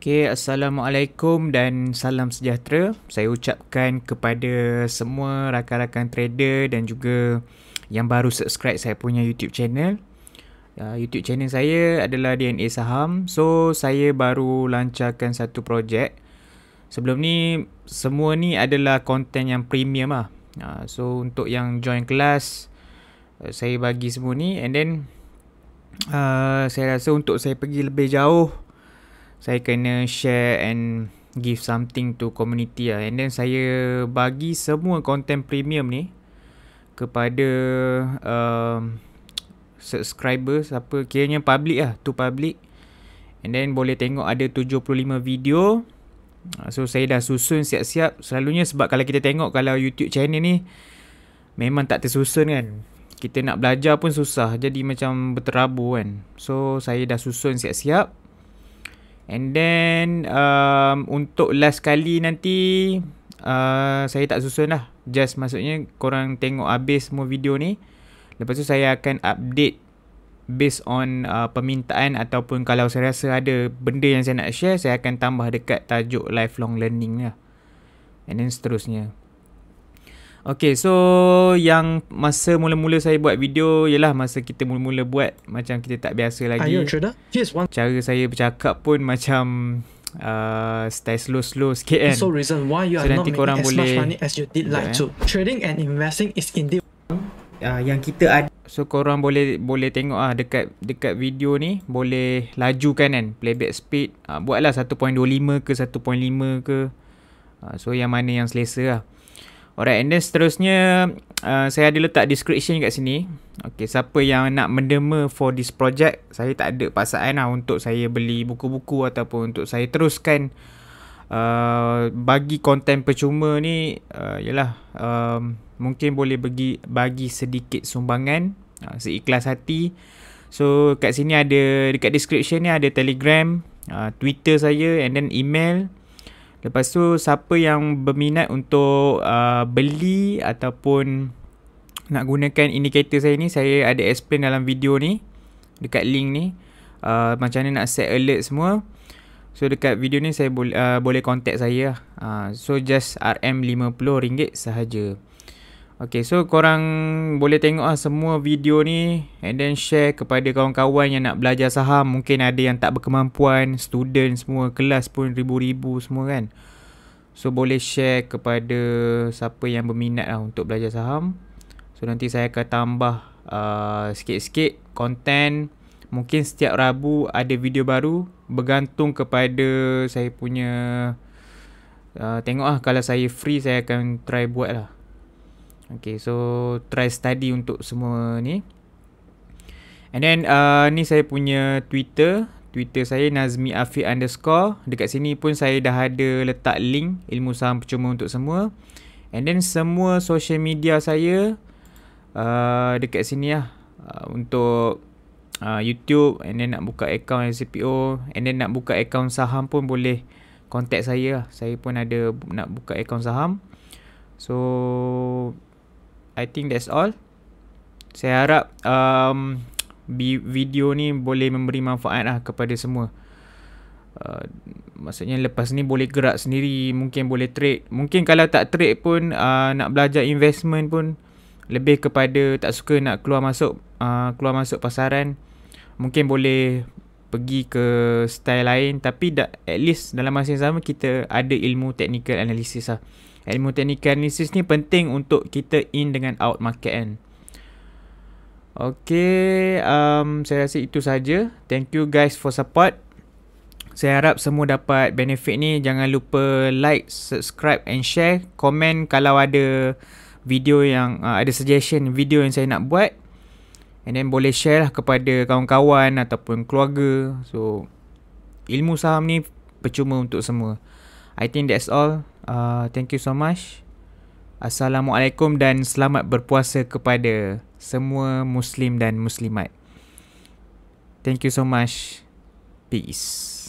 Okay, Assalamualaikum dan salam sejahtera. Saya ucapkan kepada semua rakan-rakan trader dan juga yang baru subscribe saya punya YouTube channel. Uh, YouTube channel saya adalah DNA Saham. So, saya baru lancarkan satu projek. Sebelum ni, semua ni adalah konten yang premium lah. Uh, so, untuk yang join kelas, uh, saya bagi semua ni. And then, uh, saya rasa untuk saya pergi lebih jauh, saya kena share and give something to community lah. And then saya bagi semua content premium ni kepada um, subscriber siapa kiranya public lah to public and then boleh tengok ada 75 video so saya dah susun siap-siap selalunya sebab kalau kita tengok kalau YouTube channel ni memang tak tersusun kan kita nak belajar pun susah jadi macam berterabur kan so saya dah susun siap-siap And then um, untuk last kali nanti uh, saya tak susun lah. Just maksudnya korang tengok habis semua video ni. Lepas tu saya akan update based on uh, permintaan ataupun kalau saya rasa ada benda yang saya nak share, saya akan tambah dekat tajuk lifelong learning lah. And then seterusnya. Okay so yang masa mula-mula saya buat video ialah masa kita mula-mula buat macam kita tak biasa lagi. Are you one. Cara saya bercakap pun macam uh, stay slow-slow sikit kan. So reason why you so, are not making as much money as you did like to. Yeah. trading and investing is indeed uh, ah, yang kita ada. So korang boleh boleh tengok ah dekat dekat video ni boleh lajukan kan playback speed. Uh, buatlah 1.25 ke 1.5 ke. Uh, so yang mana yang selesa lah. Alright, and then seterusnya uh, saya ada letak description kat sini. Okay, siapa yang nak menderma for this project, saya tak ada pasangan lah untuk saya beli buku-buku ataupun untuk saya teruskan uh, bagi konten percuma ni, uh, yalah, um, mungkin boleh bagi, bagi sedikit sumbangan, uh, seikhlas hati. So, kat sini ada, dekat description ni ada telegram, uh, Twitter saya and then email. Lepas tu siapa yang berminat untuk uh, beli ataupun nak gunakan indikator saya ni saya ada explain dalam video ni dekat link ni uh, macam mana nak set alert semua. So dekat video ni saya boleh uh, boleh contact saya. Uh, so just RM50 sahaja. Okay, so korang boleh tengok lah semua video ni and then share kepada kawan-kawan yang nak belajar saham. Mungkin ada yang tak berkemampuan, student semua, kelas pun ribu-ribu semua kan. So, boleh share kepada siapa yang berminat lah untuk belajar saham. So, nanti saya akan tambah uh, sikit-sikit konten. Mungkin setiap Rabu ada video baru bergantung kepada saya punya... Uh, tengok lah kalau saya free saya akan try buat lah. Okay so try study untuk semua ni And then uh, ni saya punya Twitter Twitter saya Nazmi Afiq underscore Dekat sini pun saya dah ada letak link Ilmu saham percuma untuk semua And then semua social media saya uh, Dekat sini lah uh, Untuk uh, YouTube And then nak buka account SCPO And then nak buka account saham pun boleh Contact saya lah Saya pun ada nak buka account saham So I think that's all. Saya harap um, video ni boleh memberi manfaat lah kepada semua. Uh, maksudnya lepas ni boleh gerak sendiri, mungkin boleh trade. Mungkin kalau tak trade pun uh, nak belajar investment pun lebih kepada tak suka nak keluar masuk uh, keluar masuk pasaran. Mungkin boleh pergi ke style lain tapi dah at least dalam masa yang sama kita ada ilmu technical analysis lah. Ilmu technical analysis ni penting untuk kita in dengan out market kan. Okay, um, saya rasa itu saja. Thank you guys for support. Saya harap semua dapat benefit ni. Jangan lupa like, subscribe and share. komen kalau ada video yang uh, ada suggestion video yang saya nak buat. And then boleh share lah kepada kawan-kawan ataupun keluarga. So, ilmu saham ni percuma untuk semua. I think that's all. Uh, thank you so much. Assalamualaikum dan selamat berpuasa kepada semua Muslim dan Muslimat. Thank you so much. Peace.